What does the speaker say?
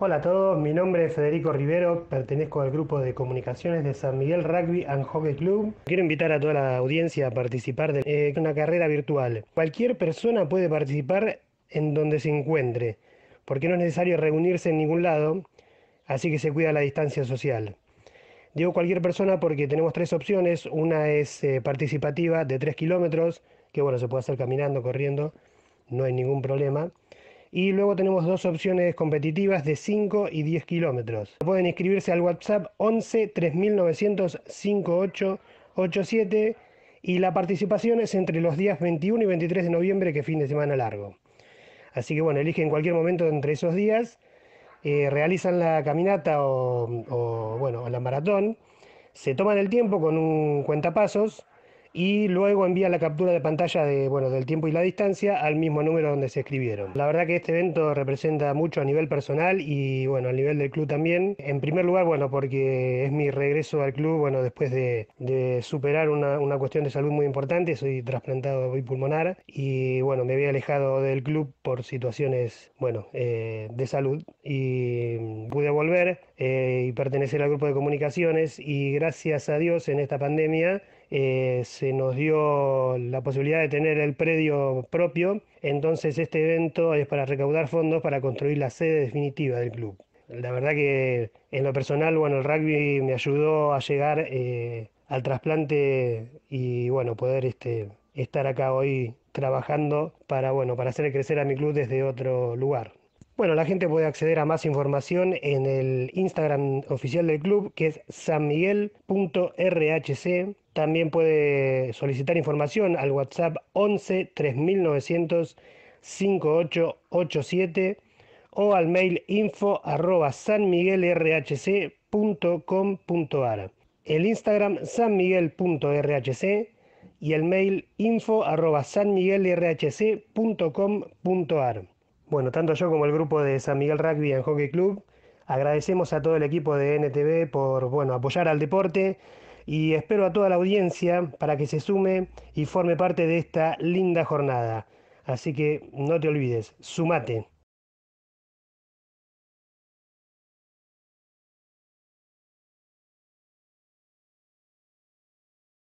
Hola a todos, mi nombre es Federico Rivero, pertenezco al grupo de comunicaciones de San Miguel Rugby and Hockey Club. Quiero invitar a toda la audiencia a participar de eh, una carrera virtual. Cualquier persona puede participar en donde se encuentre, porque no es necesario reunirse en ningún lado, así que se cuida la distancia social. Digo cualquier persona porque tenemos tres opciones, una es eh, participativa de tres kilómetros, que bueno, se puede hacer caminando, corriendo, no hay ningún problema. Y luego tenemos dos opciones competitivas de 5 y 10 kilómetros. Pueden inscribirse al WhatsApp 11 3905887 5887 y la participación es entre los días 21 y 23 de noviembre, que es fin de semana largo. Así que bueno, eligen cualquier momento entre esos días, eh, realizan la caminata o, o bueno, la maratón, se toman el tiempo con un cuentapasos y luego envía la captura de pantalla de, bueno, del tiempo y la distancia al mismo número donde se escribieron. La verdad que este evento representa mucho a nivel personal y bueno, a nivel del club también. En primer lugar, bueno, porque es mi regreso al club, bueno, después de, superar una, cuestión de salud muy importante, soy trasplantado pulmonar... y bueno, me había alejado del club por situaciones, bueno, eh, de salud y mm, pude volver eh, y pertenecer al grupo de comunicaciones y gracias a Dios en esta pandemia eh, se nos dio la posibilidad de tener el predio propio, entonces este evento es para recaudar fondos para construir la sede definitiva del club. La verdad que en lo personal, bueno, el rugby me ayudó a llegar eh, al trasplante y bueno, poder este, estar acá hoy trabajando para, para hacer crecer a mi club desde otro lugar. Bueno, la gente puede acceder a más información en el Instagram oficial del club, que es sanmiguel.rhc. También puede solicitar información al WhatsApp 11 3900 5887 o al mail info arroba sanmiguelrhc.com.ar. El Instagram sanmiguel.rhc y el mail info arroba sanmiguelrhc.com.ar. Bueno, tanto yo como el grupo de San Miguel Rugby en Hockey Club agradecemos a todo el equipo de NTV por bueno, apoyar al deporte y espero a toda la audiencia para que se sume y forme parte de esta linda jornada. Así que no te olvides, sumate.